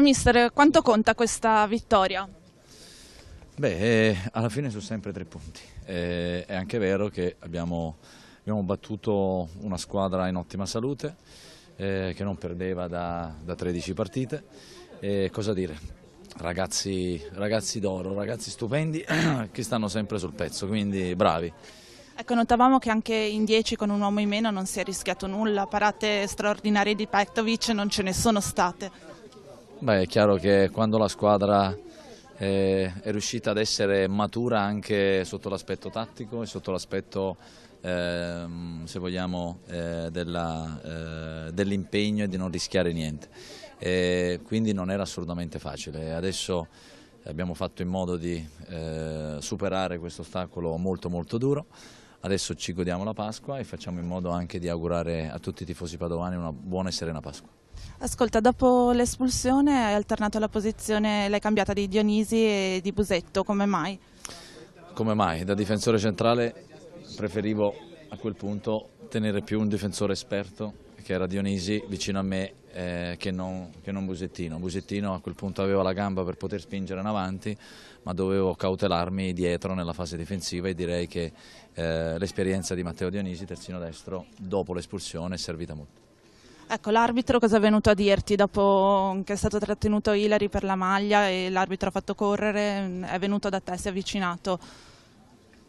Mister, quanto conta questa vittoria? Beh, eh, alla fine sono sempre tre punti. Eh, è anche vero che abbiamo, abbiamo, battuto una squadra in ottima salute, eh, che non perdeva da, da 13 partite. E cosa dire? Ragazzi, ragazzi d'oro, ragazzi stupendi che stanno sempre sul pezzo, quindi bravi. Ecco, notavamo che anche in 10 con un uomo in meno non si è rischiato nulla, parate straordinarie di Pektovic non ce ne sono state. Beh, è chiaro che quando la squadra eh, è riuscita ad essere matura anche sotto l'aspetto tattico e sotto l'aspetto ehm, se vogliamo eh, eh dell'impegno eh, dell e di non rischiare niente e quindi non era assolutamente facile adesso abbiamo fatto in modo di eh, superare questo ostacolo molto molto duro adesso ci godiamo la Pasqua e facciamo in modo anche di augurare a tutti i tifosi padovani una buona e serena Pasqua Ascolta, dopo l'espulsione hai alternato la posizione, l'hai cambiata di Dionisi e di Busetto, come mai? Come mai? Da difensore centrale preferivo a quel punto tenere più un difensore esperto che era Dionisi vicino a me eh, che, non, che, non, Busettino. Busettino a quel punto aveva la gamba per poter spingere in avanti ma dovevo cautelarmi dietro nella fase difensiva e direi che eh, l'esperienza di Matteo Dionisi, terzino destro, dopo l'espulsione è servita molto. Ecco, l'arbitro cosa è venuto a dirti dopo che è stato trattenuto Ilari per la maglia e l'arbitro ha fatto correre, è venuto da te, si è avvicinato?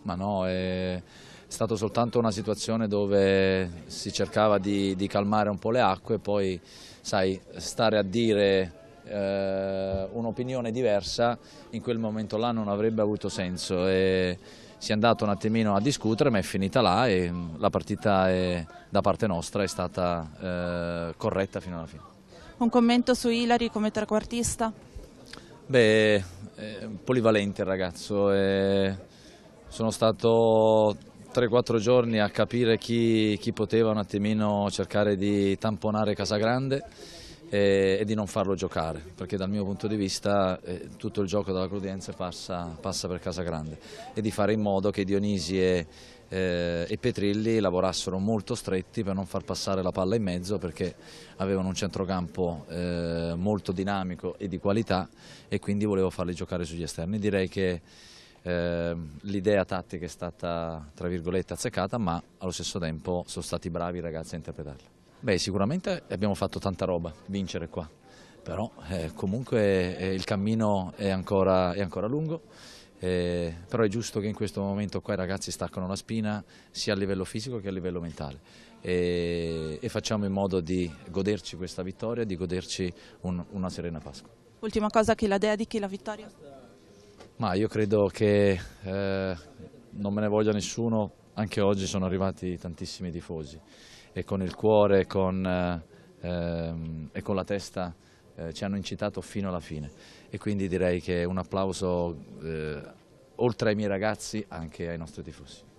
Ma no, è stata soltanto una situazione dove si cercava di, di calmare un po' le acque, poi sai, stare a dire eh, un'opinione diversa in quel momento là non avrebbe avuto senso. E si è andato un attimino a discutere ma è finita là e mm, la partita è, da parte nostra è stata eh, corretta fino alla fine. Un commento su Ilari come trequartista? Beh, è polivalente il ragazzo, è... sono stato 3-4 giorni a capire chi, chi poteva un attimino cercare di tamponare Casagrande eh, e di non farlo giocare, perché dal mio punto di vista eh, tutto il gioco della Crudenza passa, passa, per Casa Grande e di fare in modo che Dionisi e, eh, e, Petrilli lavorassero molto stretti per non far passare la palla in mezzo perché avevano un centrocampo eh, molto dinamico e di qualità e quindi volevo farli giocare sugli esterni. Direi che ehm, l'idea tattica è stata tra virgolette azzeccata ma allo stesso tempo sono stati bravi i ragazzi a interpretarla. Beh, sicuramente abbiamo fatto tanta roba, vincere qua, però eh, comunque eh, il cammino è ancora, è ancora lungo. Eh, però è giusto che in questo momento qua i ragazzi staccano la spina sia a livello fisico che a livello mentale e, e facciamo in modo di goderci questa vittoria, di goderci un, una serena Pasqua. Ultima cosa che la dedichi la vittoria? Ma io credo che eh, non me ne voglia nessuno, anche oggi sono arrivati tantissimi tifosi e con il cuore e con, eh, ehm, e con la testa eh, ci hanno incitato fino alla fine e quindi direi che un applauso eh, oltre ai miei ragazzi anche ai nostri tifosi.